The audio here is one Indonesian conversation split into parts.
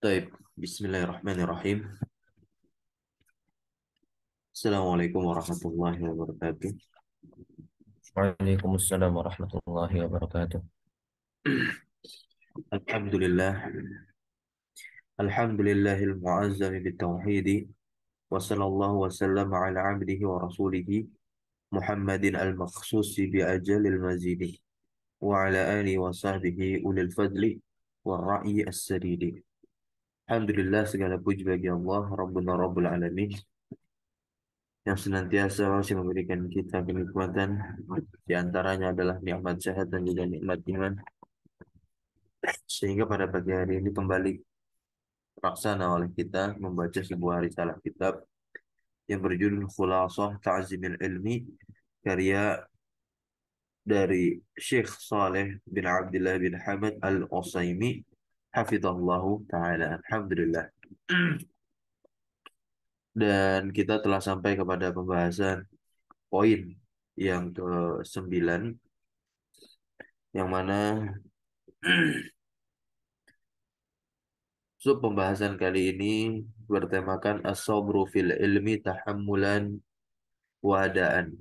طيب بسم الله الرحمن الرحيم السلام عليكم ورحمة الله وبركاته وعليكم السلام ورحمة الله وبركاته الحمد لله الحمد لله المعزم بالتوحيد وصلى الله وسلم على عبده ورسوله محمد المخصوص بأجل المزيد وعلى آله وصحبه ulil الفضل والرأي السديد الحمد لله segala puji bagi Allah Rabbuna Rabbul Alamin yang senantiasa masih memberikan kita kenikmatan di antaranya adalah nikmat sehat dan juga nikmat iman sehingga pada pagi hari ini kembali terlaksana oleh kita membaca sebuah risalah kitab yang berjudul Khulasah Ta'zimil Ilmi karya dari Syekh Saleh bin Abdullah bin Hamad Al-Usaimi hafizallahu taala alhamdulillah dan kita telah sampai kepada pembahasan poin yang ke-9 yang mana sub so, pembahasan kali ini bertemakan as-sabru fil ilmi tahammulan wadaan.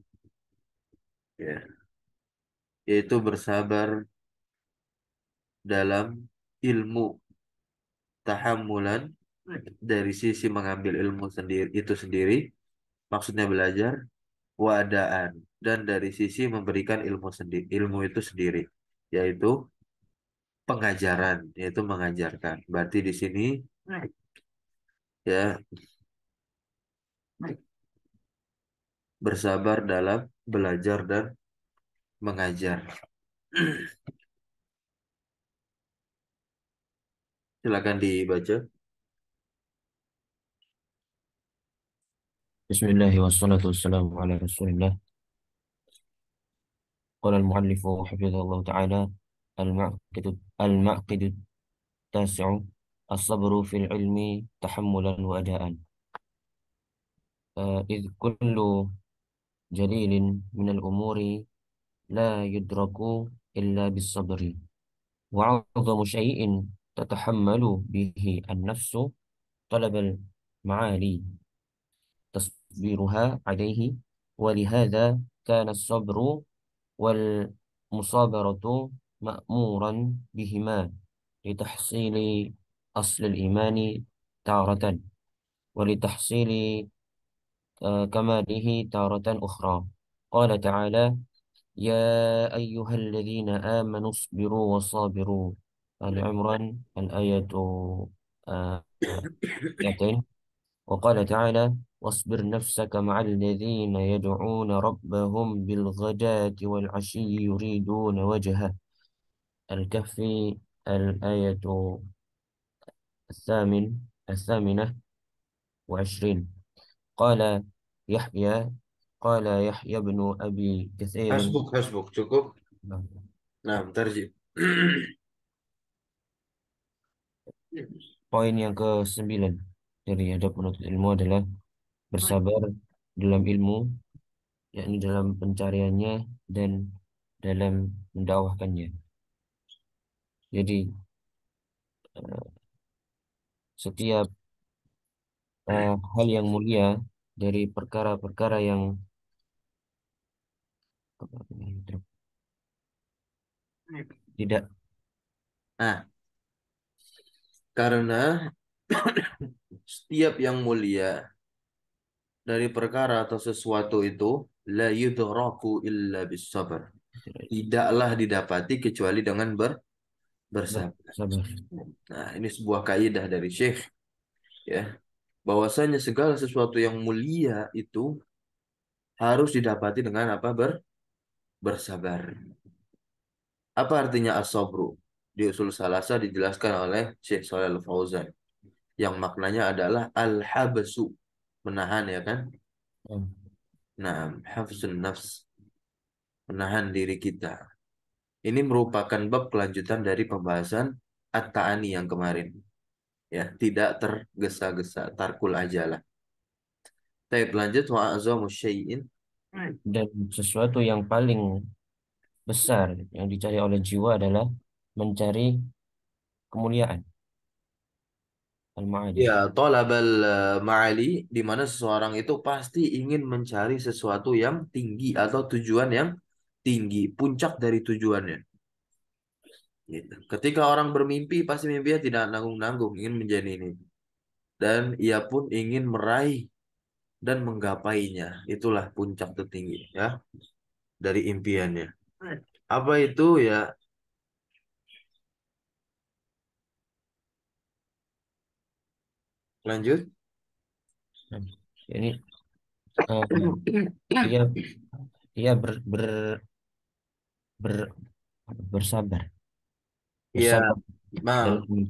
Ya. Yeah yaitu bersabar dalam ilmu tahamulan dari sisi mengambil ilmu sendiri itu sendiri maksudnya belajar wadaan dan dari sisi memberikan ilmu sendiri ilmu itu sendiri yaitu pengajaran yaitu mengajarkan berarti di sini ya bersabar dalam belajar dan mengajar. Silakan dibaca. Bismillahirrahmanirrahim. wassalatu wassalamu ala rasulillah. Qala al-muallif hafizahullah ta'ala al-ma'qid al-ma'qid tasi'u as-sabru fil ilmi tahammulan wa ada'an. Uh, إذ كل جليل من الأمور لا يدرك إلا بالصبر وعظم شيء تتحمل به النفس طلب المعالي تصبيرها عليه ولهذا كان الصبر والمصابرة مأمورا بهما لتحصيل أصل الإيمان تارة ولتحصيل آه، كماله تارة أخرى قال تعالى يا أيها الذين آمنوا اصبروا وصابروا آل عمران الآية آه، وقال تعالى واصبر نفسك مع الذين يدعون ربهم بالغداة والعشي يريدون وجهه الكهف الآية الثامن الثامنة وعشرين قال يحيى Qala Yahya bin Abi Katsir. Hasbuk, hasbuk, cukup. Nah, tarjib. Poin yang ke sembilan dari hadapan penuntut ilmu adalah bersabar dalam ilmu, yakni dalam pencariannya dan dalam mendakwahkannya. Jadi eh, setiap uh, hal yang mulia dari perkara-perkara yang tidak. Nah, karena setiap yang mulia dari perkara atau sesuatu itu la yudraku illa bisabr. Tidaklah didapati kecuali dengan ber bersabar. Nah, ini sebuah kaidah dari Syekh ya, bahwasanya segala sesuatu yang mulia itu harus didapati dengan apa? ber bersabar. Apa artinya asobru? Di usul salasa dijelaskan oleh Syekh Soleh Fauzan. Yang maknanya adalah al-habsu, menahan ya kan? Hmm. Nah, hafsun nafs, menahan diri kita. Ini merupakan bab kelanjutan dari pembahasan at yang kemarin. Ya, tidak tergesa-gesa, tarkul ajalah. Tapi lanjut wa azamu syai'in Hmm. Dan sesuatu yang paling besar yang dicari oleh jiwa adalah mencari kemuliaan. Al-Ma'ali. Ya, tolabal eh, ma'ali, di mana seseorang itu pasti ingin mencari sesuatu yang tinggi atau tujuan yang tinggi, puncak dari tujuannya. Gitu. Ketika orang bermimpi, pasti mimpinya tidak nanggung-nanggung, ingin menjadi ini. Dan ia pun ingin meraih dan menggapainya. Itulah puncak tertinggi ya dari impiannya. Apa itu ya? Lanjut. Ini um, dia dia ber, ber, ber bersabar. Iya.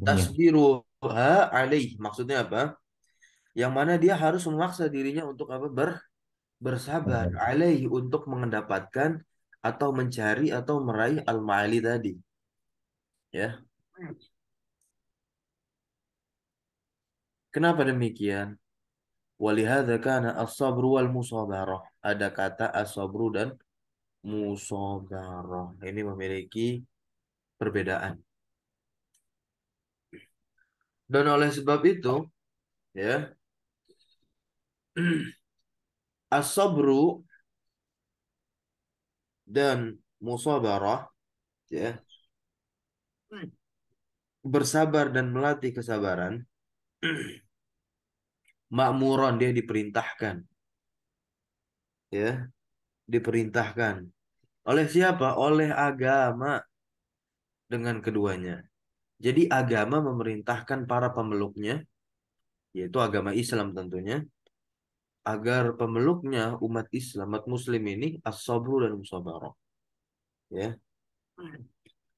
tasbiru ha maksudnya apa? yang mana dia harus memaksa dirinya untuk apa ber bersabar alaihi untuk mendapatkan atau mencari atau meraih al-ma'ali tadi. Ya. Kenapa demikian? Walihada karena as-sabru wal musabarah. Ada kata as-sabru dan musabarah. Ini memiliki perbedaan. Dan oleh sebab itu, ya, as dan musabarah ya. Bersabar dan melatih kesabaran. Makmuron dia diperintahkan. Ya, diperintahkan. Oleh siapa? Oleh agama dengan keduanya. Jadi agama memerintahkan para pemeluknya yaitu agama Islam tentunya agar pemeluknya umat Islam, umat Muslim ini asobru dan musabarah. Ya.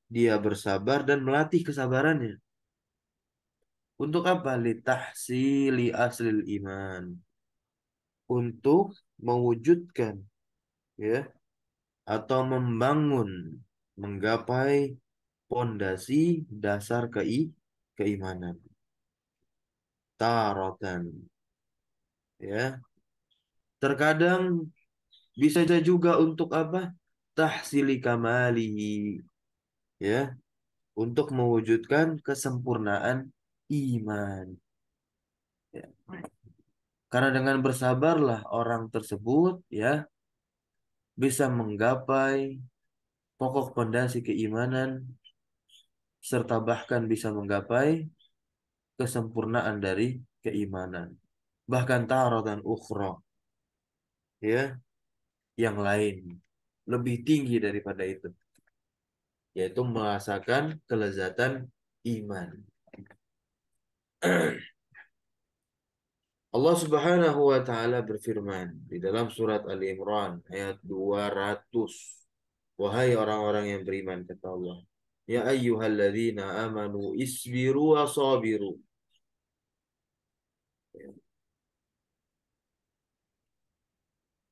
Dia bersabar dan melatih kesabarannya. Untuk apa? Litahsili aslil iman. Untuk mewujudkan ya atau membangun menggapai pondasi dasar kei keimanan. Tarotan ya Terkadang bisa saja juga untuk apa? Tahsili kamali, Ya. Untuk mewujudkan kesempurnaan iman. Ya. Karena dengan bersabarlah orang tersebut ya bisa menggapai pokok pondasi keimanan serta bahkan bisa menggapai kesempurnaan dari keimanan. Bahkan dan ukhrah ya yang lain lebih tinggi daripada itu yaitu merasakan kelezatan iman Allah Subhanahu wa taala berfirman di dalam surat Ali Imran ayat 200 Wahai orang-orang yang beriman kata Allah Ya ayyuhalladzina amanu isbiru wasabiru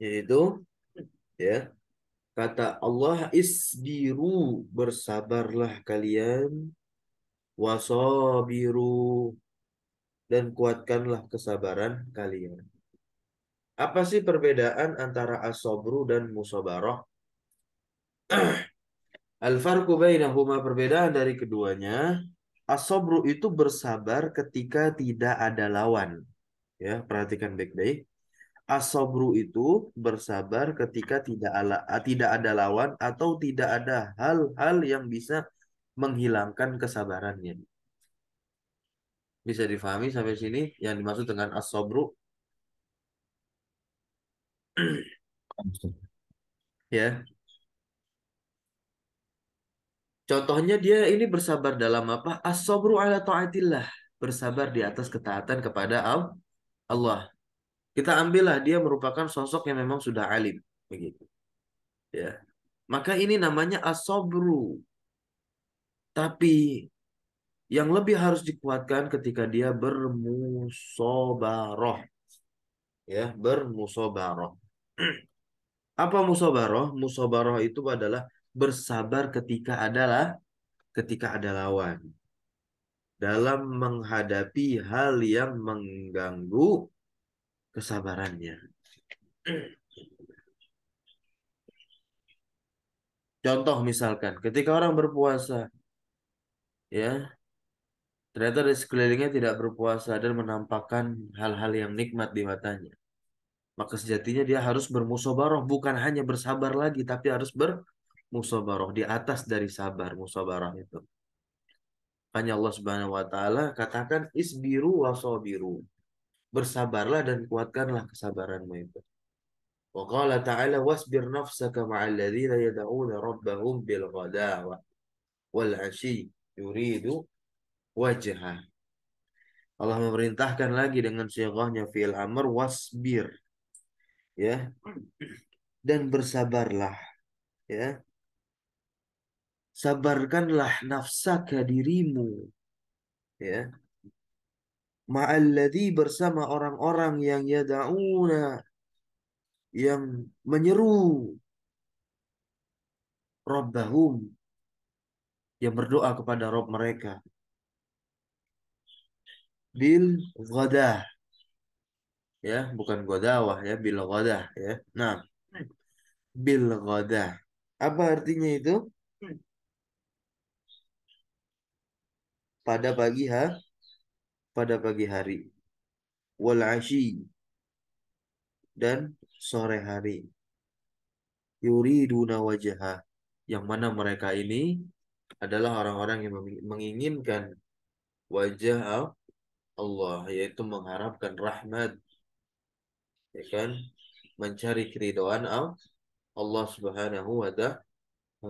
yaitu ya kata Allah isbiru bersabarlah kalian wasabiru dan kuatkanlah kesabaran kalian. Apa sih perbedaan antara asobru dan musabarah? al farku bainahuma perbedaan dari keduanya. Asobru itu bersabar ketika tidak ada lawan. Ya, perhatikan baik-baik. Asobru itu bersabar ketika tidak ala, ah, tidak ada lawan atau tidak ada hal-hal yang bisa menghilangkan kesabarannya. Bisa difahami sampai sini yang dimaksud dengan asobru? ya. Contohnya dia ini bersabar dalam apa? Asobru ala taatillah bersabar di atas ketaatan kepada Allah. Kita ambillah dia merupakan sosok yang memang sudah alim begitu. Ya. Maka ini namanya asobru. Tapi yang lebih harus dikuatkan ketika dia bermusobaroh. Ya, bermusobaroh. Apa musobaroh? Musobaroh itu adalah bersabar ketika adalah ketika ada lawan dalam menghadapi hal yang mengganggu kesabarannya. Contoh misalkan, ketika orang berpuasa, ya ternyata di sekelilingnya tidak berpuasa dan menampakkan hal-hal yang nikmat di matanya. Maka sejatinya dia harus bermusobaroh bukan hanya bersabar lagi, tapi harus bermusobaroh di atas dari sabar musobaroh itu. Hanya Allah Subhanahu wa taala katakan isbiru wasabiru bersabarlah dan kuatkanlah kesabaranmu itu. Wa ta'ala wasbir nafsaka ma'al ladzina yad'una rabbahum bil ghadawa wal 'ashi yuridu wajha. Allah memerintahkan lagi dengan syighahnya fi'il amr wasbir. Ya. Dan bersabarlah. Ya. Sabarkanlah nafsaka dirimu. Ya ma'alladhi bersama orang-orang yang yada'una yang menyeru Rabbahum yang berdoa kepada Rob mereka bil ghadah ya bukan godawah ya bil ghadah ya nah bil ghadah apa artinya itu pada pagi ha pada pagi hari wal dan sore hari yuriduna dunawajah yang mana mereka ini adalah orang-orang yang menginginkan wajah Allah yaitu mengharapkan rahmat ya kan mencari keridhaan Allah Subhanahu wa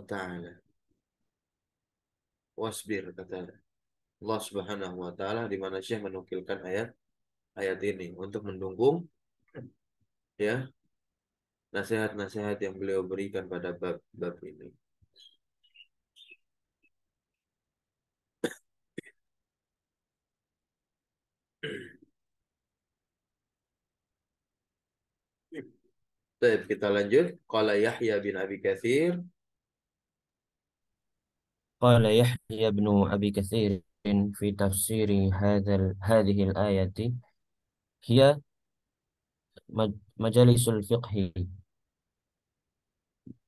taala wasbir kata Allah Subhanahu wa taala di mana Syekh menukilkan ayat ayat ini untuk mendukung ya nasihat-nasihat yang beliau berikan pada bab-bab ini. Baik, kita lanjut. Qala Yahya bin Abi Katsir. Qala Yahya bin Abi Katsir في تفسير هذا هذه الآية هي مجالس الفقه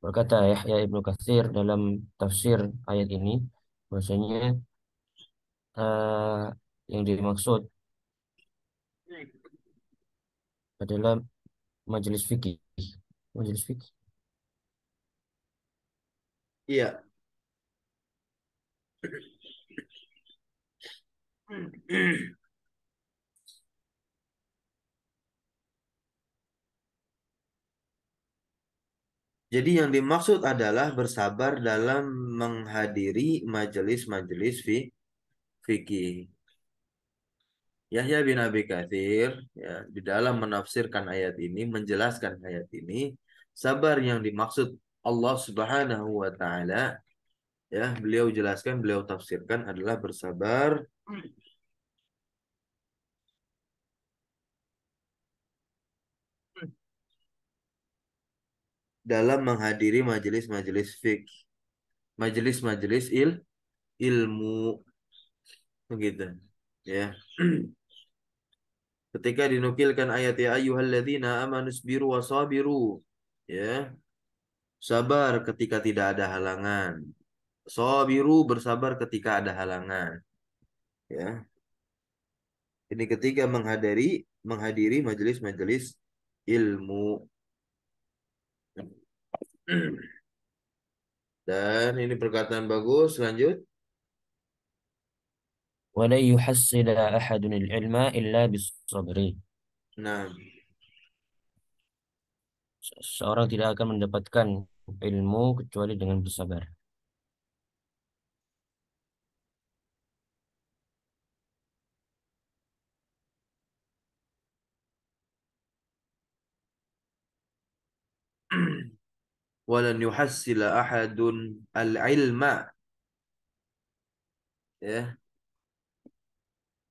berkata Yahya Ibnu Katsir dalam tafsir ayat ini bahwasanya uh, yang dimaksud adalah majelis fikih majelis fikih iya Jadi yang dimaksud adalah bersabar dalam menghadiri majelis-majelis fi fikih. Yahya bin Abi Kathir ya, di dalam menafsirkan ayat ini, menjelaskan ayat ini, sabar yang dimaksud Allah Subhanahu wa taala ya, beliau jelaskan, beliau tafsirkan adalah bersabar hmm. dalam menghadiri majelis-majelis fik, majelis-majelis il ilmu begitu ya ketika dinukilkan ayat ya ayyuhalladzina amanu sabiru wasabiru ya sabar ketika tidak ada halangan sabiru bersabar ketika ada halangan ya ini ketika menghadiri menghadiri majelis-majelis ilmu Hmm. Dan ini perkataan bagus. Lanjut. وَلَنْ يُحَصِّلَ أَحَدٌ الْعِلْمَ إِلَّا بِالصَّبْرِ Nah. Seorang tidak akan mendapatkan ilmu kecuali dengan bersabar. ولن يحصل أحد العلم إيه؟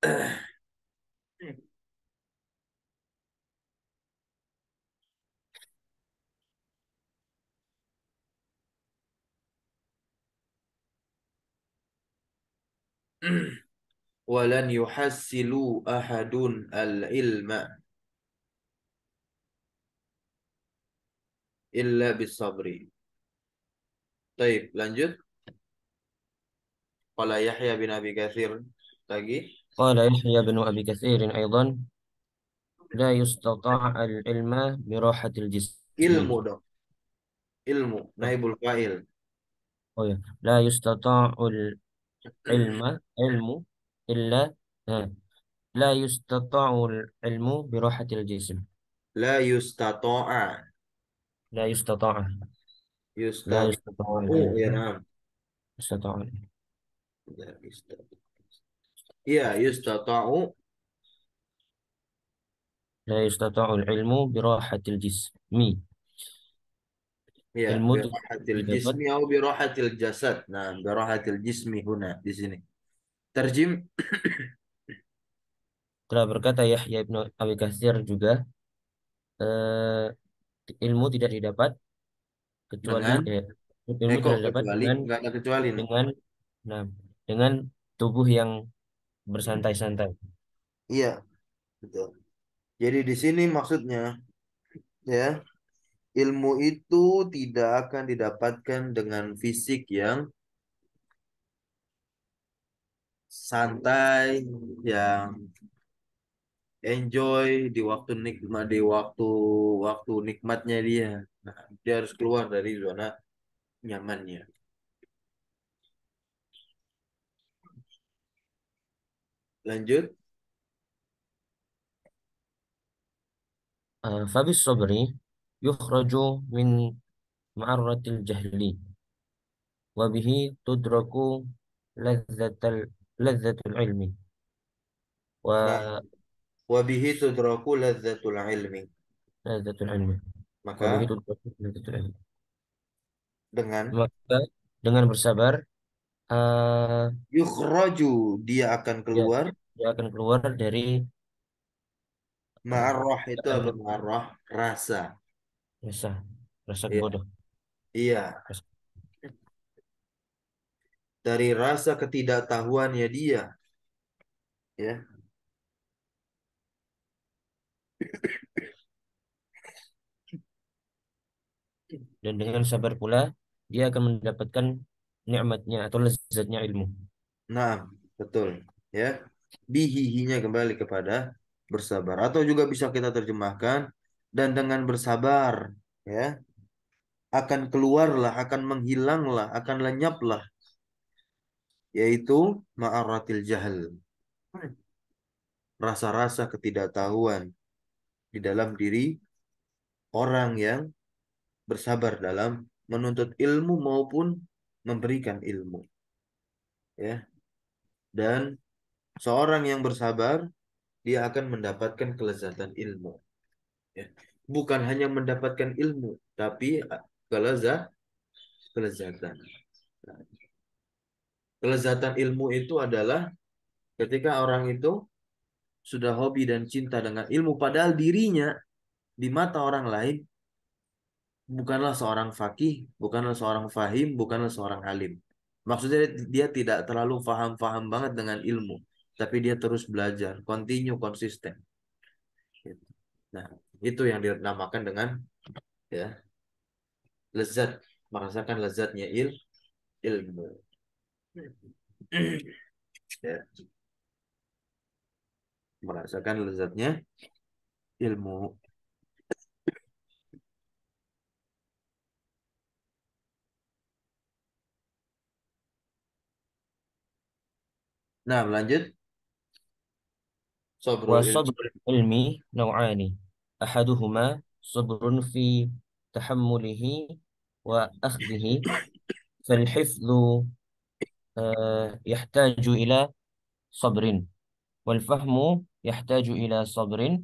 ولن يحصل أحد العلم إلا بالصبر طيب لنجد قال يحيى بن أبي كثير تجي قال يحيى بن أبي كثير أيضا لا يستطاع العلم براحة الجسم علم ده علم نائب القائل لا يستطاع العلم علم إلا لا يستطاع العلم براحة الجسم لا يستطاع لا يستطاع لا يستطاع يستطاع يا نعم يستطاع لا يستطاع يا يستطاع لا يستطاع العلم براحة الجسم يا المد... براحة الجسم أو براحة الجسد نعم براحة الجسم هنا di sini terjem telah berkata Yahya ibn Abi Katsir juga eh, ilmu tidak didapat kecuali dengan eh, ilmu tidak didapat kecuali dengan enggak ada kecuali dengan nah, dengan tubuh yang bersantai-santai. Iya, betul. Jadi di sini maksudnya ya ilmu itu tidak akan didapatkan dengan fisik yang santai yang enjoy di waktu nikmat di waktu waktu nikmatnya dia. Nah, dia harus keluar dari zona nyamannya. Lanjut. Eh, Fabis Sobri yukhraju min ma'aratil jahli wabihi tudraku lazzatul ilmi wa nah. Wabihi tudraku ladzatul ilmi. Ladzatul ilmi. Maka dengan maka dengan bersabar uh, yukhraju dia akan ya, keluar dia, dia akan keluar dari ma'arrah eh, itu apa ma'arrah rasa rasa rasa ya. bodoh iya Rasa. dari rasa ketidaktahuannya dia ya dan dengan sabar pula, dia akan mendapatkan nikmatnya atau lezatnya ilmu. Nah, betul. Ya, bihihinya kembali kepada bersabar atau juga bisa kita terjemahkan dan dengan bersabar ya akan keluarlah akan menghilanglah akan lenyaplah yaitu ma'aratil jahal hmm. rasa-rasa ketidaktahuan di dalam diri orang yang bersabar dalam menuntut ilmu maupun memberikan ilmu. Ya. Dan seorang yang bersabar dia akan mendapatkan kelezatan ilmu. Ya. Bukan hanya mendapatkan ilmu, tapi kelezah kelezatan. Kelezatan ilmu itu adalah ketika orang itu sudah hobi dan cinta dengan ilmu padahal dirinya di mata orang lain bukanlah seorang fakih, bukanlah seorang fahim, bukanlah seorang alim. Maksudnya dia tidak terlalu faham-faham banget dengan ilmu, tapi dia terus belajar, continue konsisten. Gitu. Nah, itu yang dinamakan dengan ya lezat, merasakan lezatnya il ilmu. Hmm. Ya merasakan lezatnya ilmu. Nah, lanjut. Sabrul ilmi العلم نوعان أحدهما صبر في تحمله وأخذه فالحفظ يحتاج إلى صبر والفهم يحتاج إلى صبر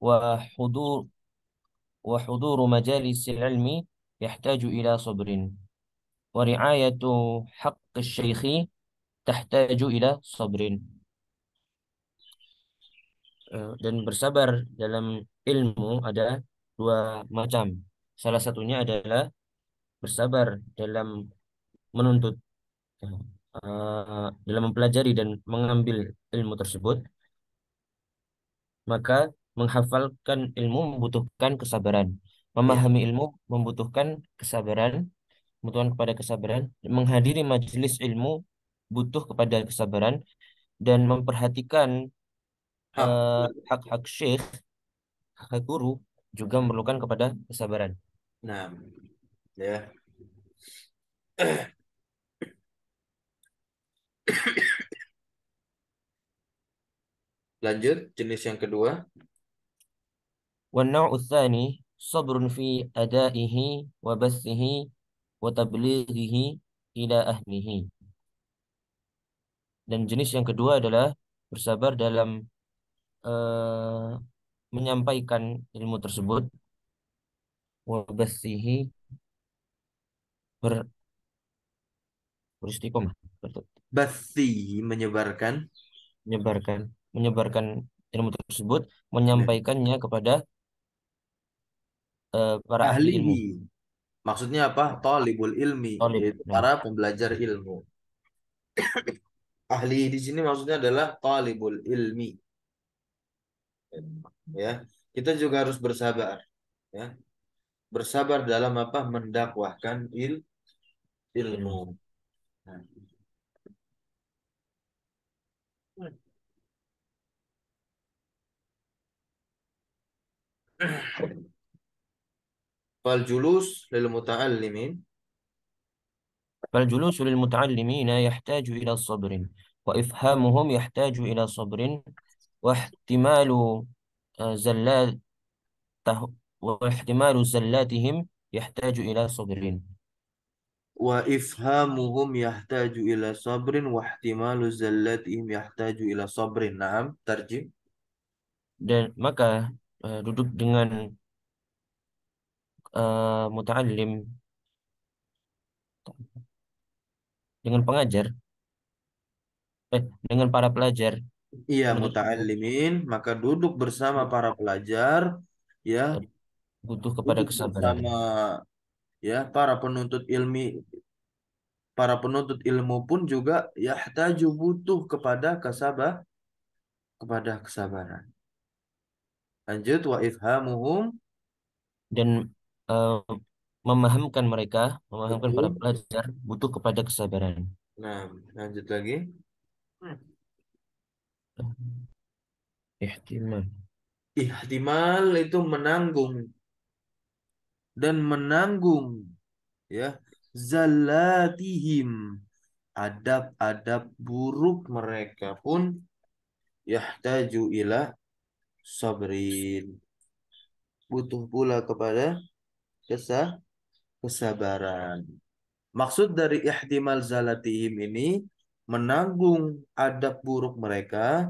وحضور وحضور مجالس العلم يحتاج إلى صبر ورعاية حق الشيخ تحتاج إلى صبر eh, dan bersabar dalam ilmu ada dua macam salah satunya adalah bersabar dalam menuntut eh, dalam mempelajari dan mengambil ilmu tersebut maka menghafalkan ilmu membutuhkan kesabaran. Ya. Memahami ilmu membutuhkan kesabaran, kebutuhan kepada kesabaran. Menghadiri majelis ilmu butuh kepada kesabaran dan memperhatikan eh, hak-hak uh, syekh, hak hak guru juga memerlukan kepada kesabaran. Nah, ya. Lanjut, jenis yang kedua. والنوع الثاني صبر في أدائه وبثه tablighihi ila ahlihi. Dan jenis yang kedua adalah bersabar dalam uh, menyampaikan ilmu tersebut wabasihi ber beristiqomah basi menyebarkan menyebarkan menyebarkan ilmu tersebut, iya. menyampaikannya kepada uh, para ahli ilmu. Maksudnya apa? Talibul ilmi, Talib. Ya. para pembelajar ilmu. ahli di sini maksudnya adalah talibul ilmi. Ya, kita juga harus bersabar, ya. Bersabar dalam apa? Mendakwahkan il ilmu. Iya. Nah. فالجلوس للمتعلمين فالجلوس للمتعلمين يحتاج إلى صبر وإفهامهم يحتاج إلى صبر واحتمال آه، زلات واحتمال زلاتهم يحتاج إلى صبر وإفهامهم يحتاج إلى صبر واحتمال زلاتهم يحتاج إلى صبر نعم ترجم dan maka Eh, duduk dengan uh, muta'allim dengan pengajar eh dengan para pelajar iya muta'allimin maka duduk bersama iya. para pelajar ya eh, butuh kepada duduk kesabaran bersama ya para penuntut ilmi para penuntut ilmu pun juga ya butuh kepada kesabah kepada kesabaran Lanjut wa ifhamuhum dan uh, memahamkan mereka, memahamkan Betul. para pelajar butuh kepada kesabaran. Nah, lanjut lagi. Ihtimal. Ihtimal itu menanggung dan menanggung ya zalatihim adab-adab buruk mereka pun yahtaju ila sabrin. Butuh pula kepada kesah kesabaran. Maksud dari ihtimal zalatihim ini menanggung adab buruk mereka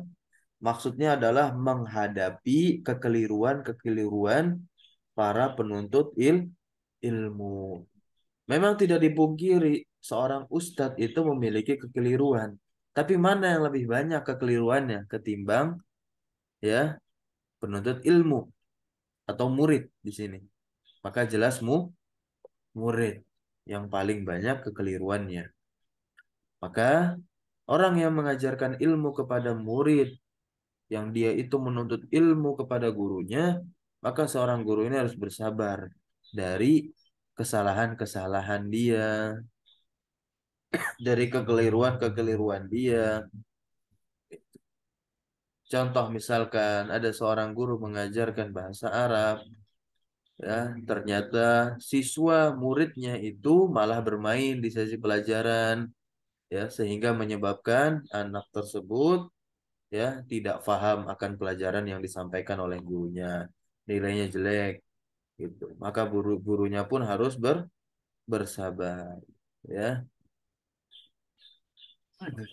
maksudnya adalah menghadapi kekeliruan-kekeliruan para penuntut il ilmu. Memang tidak dipungkiri seorang ustadz itu memiliki kekeliruan. Tapi mana yang lebih banyak kekeliruannya ketimbang ya penuntut ilmu atau murid di sini. Maka jelas mu murid yang paling banyak kekeliruannya. Maka orang yang mengajarkan ilmu kepada murid yang dia itu menuntut ilmu kepada gurunya, maka seorang guru ini harus bersabar dari kesalahan-kesalahan dia, dari kekeliruan-kekeliruan dia, Contoh misalkan ada seorang guru mengajarkan bahasa Arab, ya ternyata siswa muridnya itu malah bermain di sesi pelajaran, ya sehingga menyebabkan anak tersebut ya tidak paham akan pelajaran yang disampaikan oleh gurunya, nilainya jelek, gitu. Maka guru gurunya pun harus ber bersabar, ya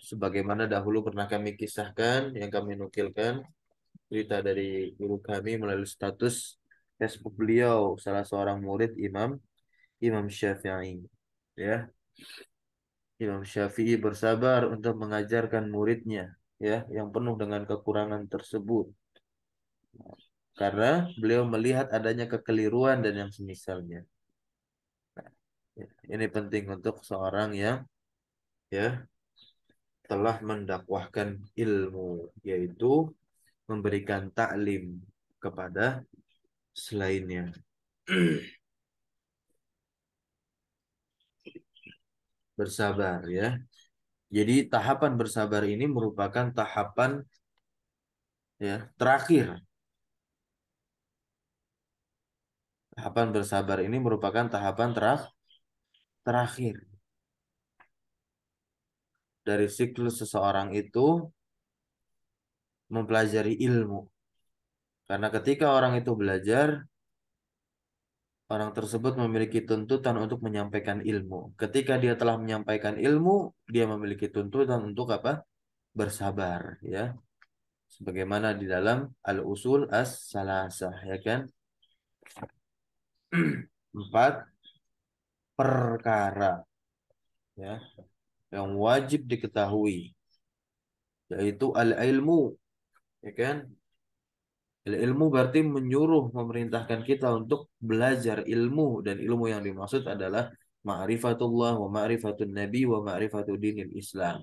sebagaimana dahulu pernah kami kisahkan yang kami nukilkan cerita dari guru kami melalui status Facebook beliau salah seorang murid Imam Imam Syafi'i ya Imam Syafi'i bersabar untuk mengajarkan muridnya ya yang penuh dengan kekurangan tersebut karena beliau melihat adanya kekeliruan dan yang semisalnya nah, ya, ini penting untuk seorang yang ya telah mendakwahkan ilmu yaitu memberikan taklim kepada selainnya. bersabar ya. Jadi tahapan bersabar ini merupakan tahapan ya terakhir. Tahapan bersabar ini merupakan tahapan terak terakhir dari siklus seseorang itu mempelajari ilmu. Karena ketika orang itu belajar, orang tersebut memiliki tuntutan untuk menyampaikan ilmu. Ketika dia telah menyampaikan ilmu, dia memiliki tuntutan untuk apa? Bersabar, ya. Sebagaimana di dalam al-usul as-salasah, ya kan? Empat perkara. Ya yang wajib diketahui yaitu al-ilmu ya kan al ilmu berarti menyuruh memerintahkan kita untuk belajar ilmu dan ilmu yang dimaksud adalah ma'rifatullah wa ma'rifatun nabi wa ma'rifatu dinil Islam.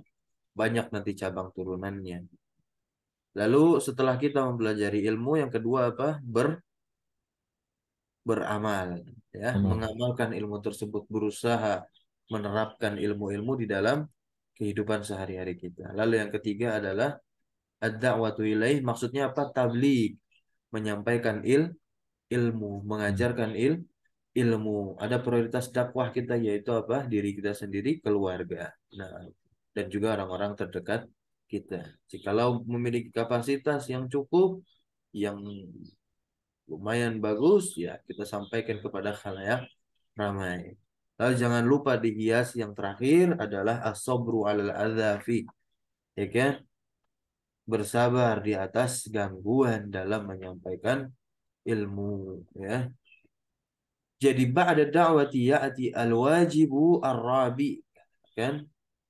Banyak nanti cabang turunannya. Lalu setelah kita mempelajari ilmu yang kedua apa? Ber beramal ya, hmm. mengamalkan ilmu tersebut berusaha menerapkan ilmu-ilmu di dalam kehidupan sehari-hari kita. Lalu yang ketiga adalah ad-da'watu ilaih maksudnya apa? Tabligh, menyampaikan il ilmu, mengajarkan il ilmu. Ada prioritas dakwah kita yaitu apa? Diri kita sendiri, keluarga. Nah, dan juga orang-orang terdekat kita. Jikalau memiliki kapasitas yang cukup, yang lumayan bagus, ya kita sampaikan kepada khalayak ramai. Lalu jangan lupa dihias yang terakhir adalah asobru al adzafi. Ya kan? Bersabar di atas gangguan dalam menyampaikan ilmu, ya. Jadi ba'da da'wati ya'ati al-wajibu ar-rabi. Ya kan?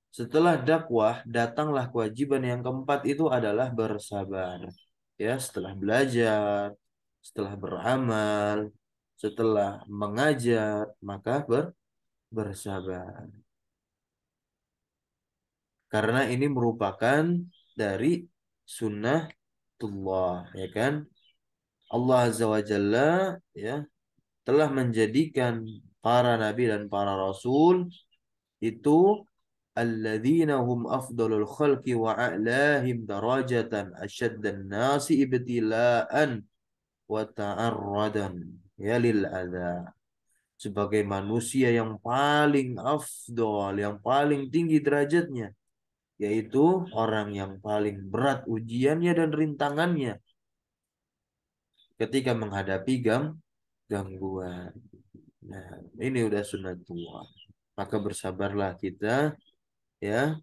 Setelah dakwah datanglah kewajiban yang keempat itu adalah bersabar. Ya, setelah belajar, setelah beramal, setelah mengajar, maka ber bersabar. Karena ini merupakan dari sunnah sunnahullah, ya kan? Allah Azza wa Jalla ya telah menjadikan para nabi dan para rasul itu alladzina hum afdalul khalqi wa a'lahim darajatan asyaddan nasi ibtila'an wa ta'arradan ya lil adha sebagai manusia yang paling afdol, yang paling tinggi derajatnya, yaitu orang yang paling berat ujiannya dan rintangannya ketika menghadapi gam gangguan. Nah, ini udah sunat tua. Maka bersabarlah kita ya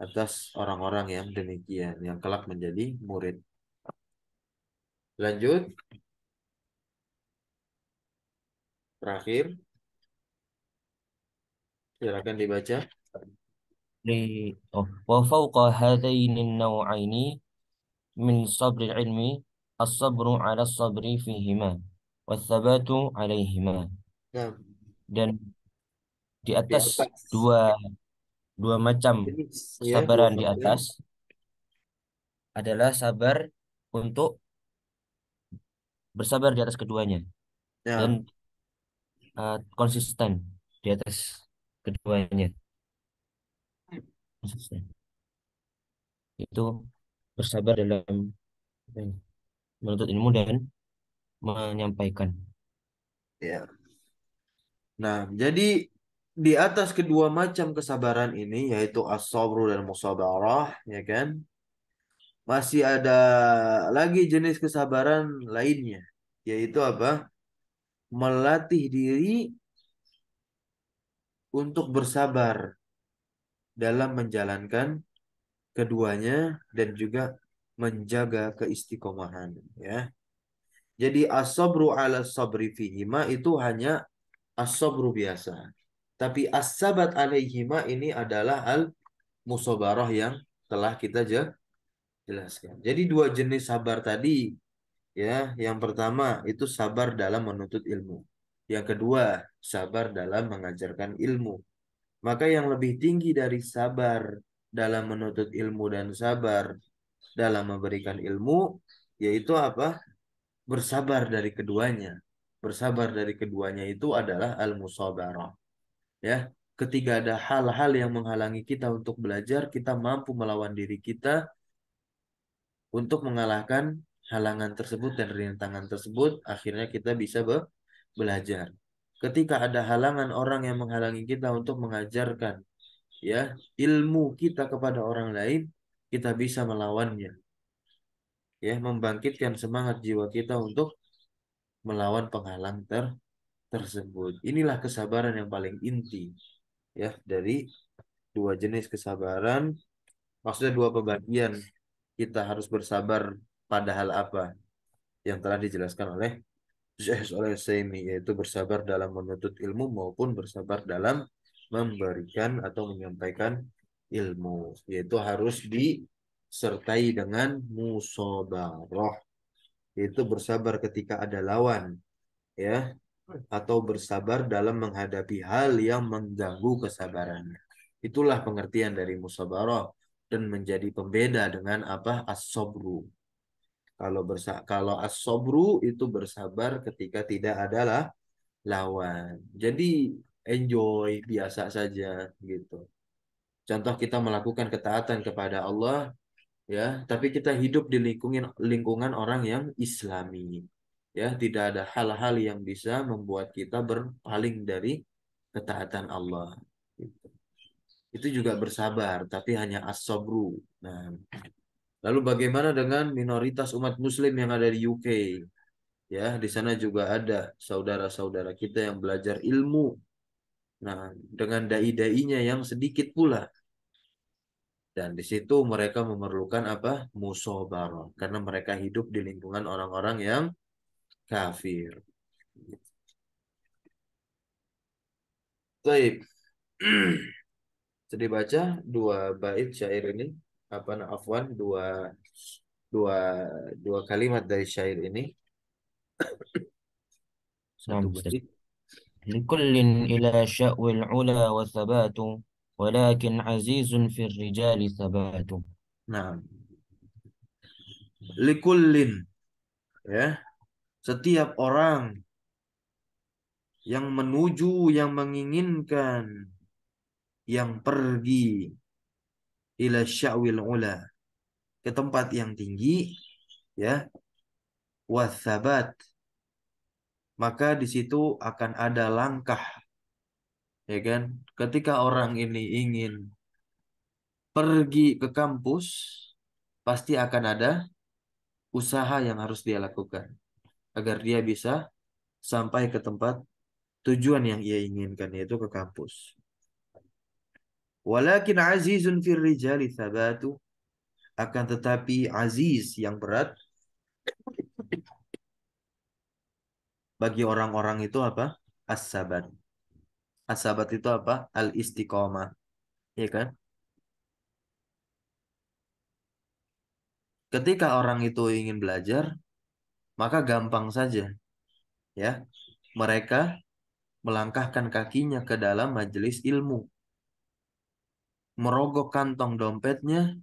atas orang-orang yang demikian yang kelak menjadi murid. Lanjut terakhir. Silakan dibaca. وفوق هذين النوعين من صبر العلم الصبر على fihi ma' wa عليهما thabatu nah. dan di atas, di atas. dua dua macam ya, sabaran di atas adalah sabar untuk bersabar di atas keduanya ya. dan uh, konsisten di atas keduanya konsisten itu bersabar dalam menuntut ilmu dan menyampaikan ya nah jadi di atas kedua macam kesabaran ini yaitu as-sabru dan musabarah ya kan masih ada lagi jenis kesabaran lainnya yaitu apa melatih diri untuk bersabar dalam menjalankan keduanya dan juga menjaga keistiqomahan ya. Jadi asobru ala sabri fihima itu hanya asobru biasa. Tapi as-sabat alaihima ini adalah al musabarah yang telah kita jelaskan. Jadi dua jenis sabar tadi Ya, yang pertama itu sabar dalam menuntut ilmu. Yang kedua, sabar dalam mengajarkan ilmu. Maka yang lebih tinggi dari sabar dalam menuntut ilmu dan sabar dalam memberikan ilmu yaitu apa? Bersabar dari keduanya. Bersabar dari keduanya itu adalah al-musabarah. Ya, ketika ada hal-hal yang menghalangi kita untuk belajar, kita mampu melawan diri kita untuk mengalahkan halangan tersebut dan rintangan tersebut, akhirnya kita bisa be belajar. Ketika ada halangan orang yang menghalangi kita untuk mengajarkan ya ilmu kita kepada orang lain, kita bisa melawannya. Ya, membangkitkan semangat jiwa kita untuk melawan penghalang ter tersebut. Inilah kesabaran yang paling inti ya dari dua jenis kesabaran. Maksudnya dua pembagian. Kita harus bersabar padahal apa yang telah dijelaskan oleh Syekh oleh yaitu bersabar dalam menuntut ilmu maupun bersabar dalam memberikan atau menyampaikan ilmu yaitu harus disertai dengan musabarah, yaitu bersabar ketika ada lawan ya atau bersabar dalam menghadapi hal yang mengganggu kesabarannya itulah pengertian dari musabarah dan menjadi pembeda dengan apa as kalau bersa kalau as itu bersabar ketika tidak adalah lawan. Jadi enjoy, biasa saja gitu. Contoh kita melakukan ketaatan kepada Allah ya, tapi kita hidup di lingkungan lingkungan orang yang islami. Ya, tidak ada hal-hal yang bisa membuat kita berpaling dari ketaatan Allah. Gitu. Itu juga bersabar, tapi hanya asobru. Nah, Lalu bagaimana dengan minoritas umat muslim yang ada di UK? Ya, di sana juga ada saudara-saudara kita yang belajar ilmu. Nah, dengan dai-dainya yang sedikit pula. Dan di situ mereka memerlukan apa? Musobaroh. Karena mereka hidup di lingkungan orang-orang yang kafir. Baik. Jadi baca dua bait syair ini apa afwan dua dua dua kalimat dari syair ini satu إلى شأو العلا وثبات ولكن عزيز في الرجال ثبات نعم ya setiap orang yang menuju yang menginginkan yang pergi ila sya'wil ula ke tempat yang tinggi ya wasabat maka di situ akan ada langkah ya kan ketika orang ini ingin pergi ke kampus pasti akan ada usaha yang harus dia lakukan agar dia bisa sampai ke tempat tujuan yang ia inginkan yaitu ke kampus Walakin azizun fir rijali thabatu. Akan tetapi aziz yang berat bagi orang-orang itu apa? As-sabat. As-sabat itu apa? al istiqamah Iya kan? Ketika orang itu ingin belajar, maka gampang saja ya mereka melangkahkan kakinya ke dalam majelis ilmu merogoh kantong dompetnya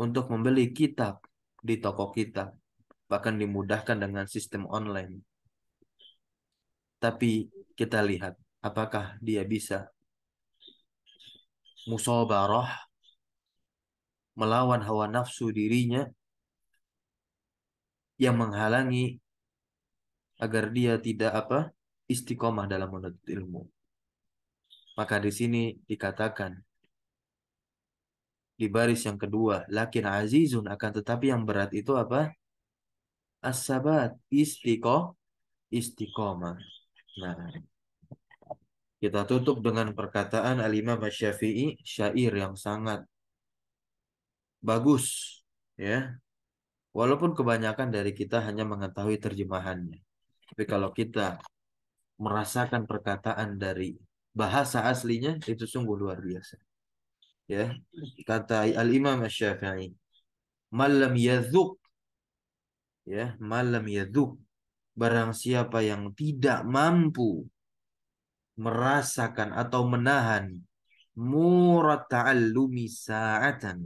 untuk membeli kitab di toko kitab, bahkan dimudahkan dengan sistem online. Tapi kita lihat apakah dia bisa musobaroh melawan hawa nafsu dirinya yang menghalangi agar dia tidak apa istiqomah dalam menuntut ilmu. Maka di sini dikatakan di baris yang kedua. Lakin azizun akan tetapi yang berat itu apa? As-sabat istiqo istiqomah. Nah, kita tutup dengan perkataan Al-Imam Syafi'i, syair yang sangat bagus, ya. Walaupun kebanyakan dari kita hanya mengetahui terjemahannya. Tapi kalau kita merasakan perkataan dari bahasa aslinya itu sungguh luar biasa ya kata Al Imam Syafi'i malam yazuk ya malam yazuk barang siapa yang tidak mampu merasakan atau menahan murah ta'allumi sa'atan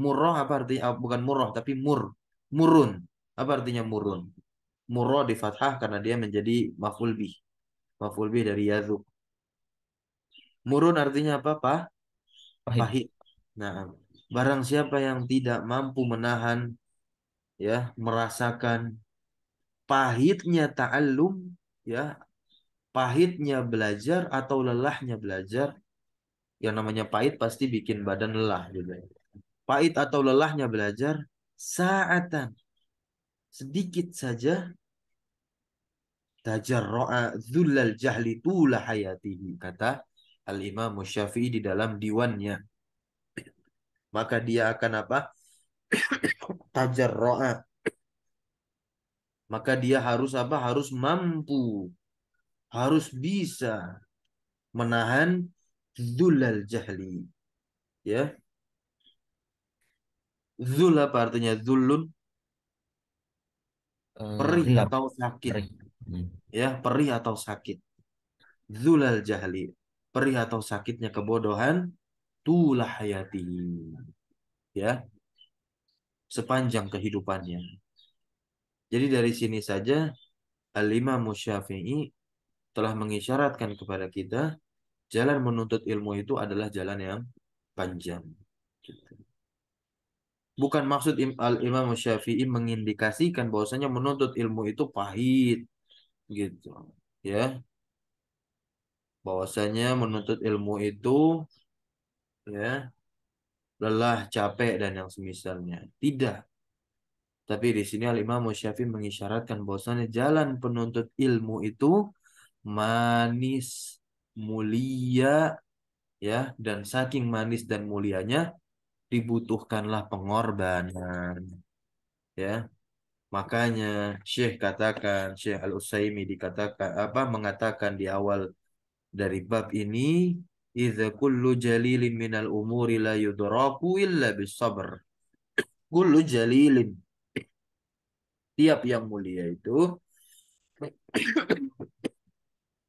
murah apa artinya ah, bukan murah tapi mur murun apa artinya murun murah di fathah karena dia menjadi mafulbi mafulbi dari yazuk murun artinya apa pak pahit. pahit. Nah, barang siapa yang tidak mampu menahan ya, merasakan pahitnya ta'allum ya, pahitnya belajar atau lelahnya belajar. Yang namanya pahit pasti bikin badan lelah juga. Ya. Pahit atau lelahnya belajar saatan sedikit saja tajarra'a dzullal jahli tula hayatihi kata Al-Imam Syafi'i di dalam diwannya. Maka dia akan apa? Tajarro'a. Maka dia harus apa? Harus mampu. Harus bisa menahan zulal jahli. Ya. Zul apa artinya? Zulun eh, perih atau sakit. Hmm. Ya, perih atau sakit. Zulal jahli perih atau sakitnya kebodohan tulah hayati ya sepanjang kehidupannya jadi dari sini saja Al-Imam telah mengisyaratkan kepada kita jalan menuntut ilmu itu adalah jalan yang panjang gitu. bukan maksud Al-Imam Syafi'i mengindikasikan bahwasanya menuntut ilmu itu pahit gitu ya bahwasanya menuntut ilmu itu ya lelah, capek dan yang semisalnya. Tidak. Tapi di sini Al-Imam Syafi'i mengisyaratkan bahwasanya jalan penuntut ilmu itu manis, mulia ya dan saking manis dan mulianya dibutuhkanlah pengorbanan. Ya. Makanya Syekh katakan, Syekh Al-Utsaimin dikatakan apa mengatakan di awal dari bab ini idza kullu jalilin minal umuri la yudraku illa bisabr kullu jalilin setiap yang mulia itu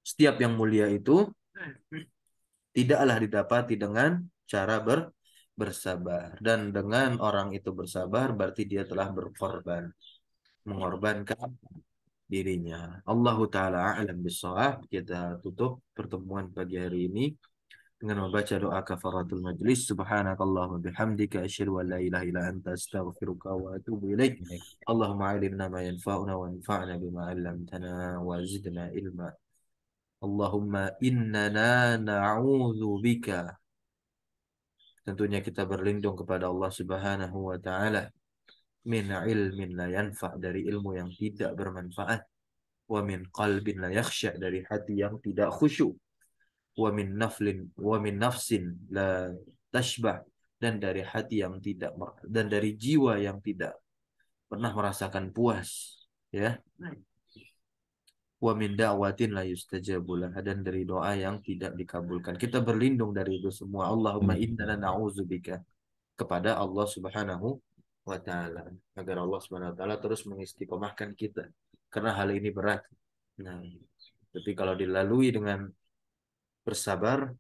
setiap yang mulia itu tidaklah didapati dengan cara ber, bersabar dan dengan orang itu bersabar berarti dia telah berkorban mengorbankan dirinya. Allah Ta'ala alam bisawah. Kita tutup pertemuan pagi hari ini dengan membaca doa kafaratul majlis. Subhanakallah wa bihamdika asyir wa la ilaha ila anta astaghfiruka wa atubu ilaik. Allahumma alimna ma yanfa'una wa anfa'na bima alamtana wa zidna ilma. Allahumma innana na'udhu bika. Tentunya kita berlindung kepada Allah Subhanahu wa taala min ilmin la yanfa dari ilmu yang tidak bermanfaat wa min qalbin la yakhsha dari hati yang tidak khusyuk wa min naflin wa min nafsin la tashbah dan dari hati yang tidak dan dari jiwa yang tidak pernah merasakan puas ya wa min da'watin la yustajabu dan dari doa yang tidak dikabulkan kita berlindung dari itu semua Allahumma inna na'udzubika kepada Allah Subhanahu wa taala agar Allah Subhanahu wa taala terus mengistiqomahkan kita karena hal ini berat. Nah, tapi kalau dilalui dengan bersabar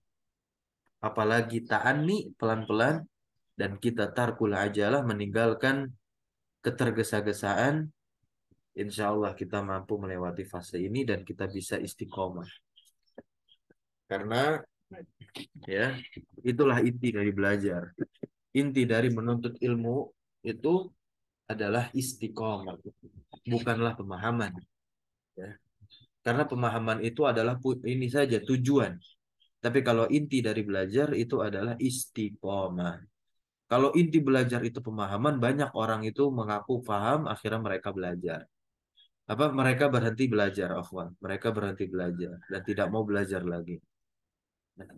apalagi ta'ani pelan-pelan dan kita tarkul ajalah meninggalkan ketergesa-gesaan insya Allah kita mampu melewati fase ini dan kita bisa istiqomah karena ya itulah inti dari belajar inti dari menuntut ilmu itu adalah istiqomah, bukanlah pemahaman. Ya. Karena pemahaman itu adalah ini saja tujuan. Tapi kalau inti dari belajar itu adalah istiqomah. Kalau inti belajar itu pemahaman, banyak orang itu mengaku paham, akhirnya mereka belajar. Apa mereka berhenti belajar, Afwan? Mereka berhenti belajar dan tidak mau belajar lagi. Dan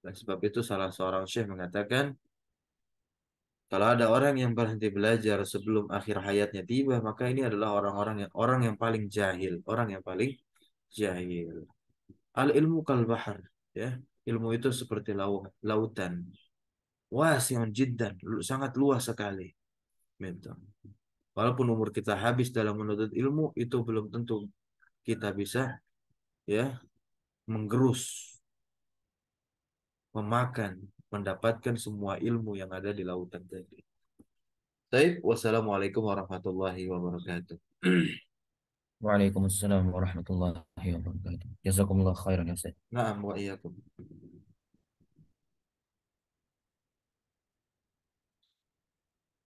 nah, sebab itu salah seorang syekh mengatakan, kalau ada orang yang berhenti belajar sebelum akhir hayatnya tiba, maka ini adalah orang-orang yang orang yang paling jahil, orang yang paling jahil. Al ilmu kal bahar, ya. Ilmu itu seperti lau lautan. Wasiun jiddan, sangat luas sekali. Mentor. Gitu. Walaupun umur kita habis dalam menuntut ilmu, itu belum tentu kita bisa ya menggerus, memakan, mendapatkan semua ilmu yang ada di lautan tadi. Baik, wassalamualaikum warahmatullahi wabarakatuh. Waalaikumsalam warahmatullahi wabarakatuh. Jazakumullah khairan ya Ustaz. Naam wa iyyakum.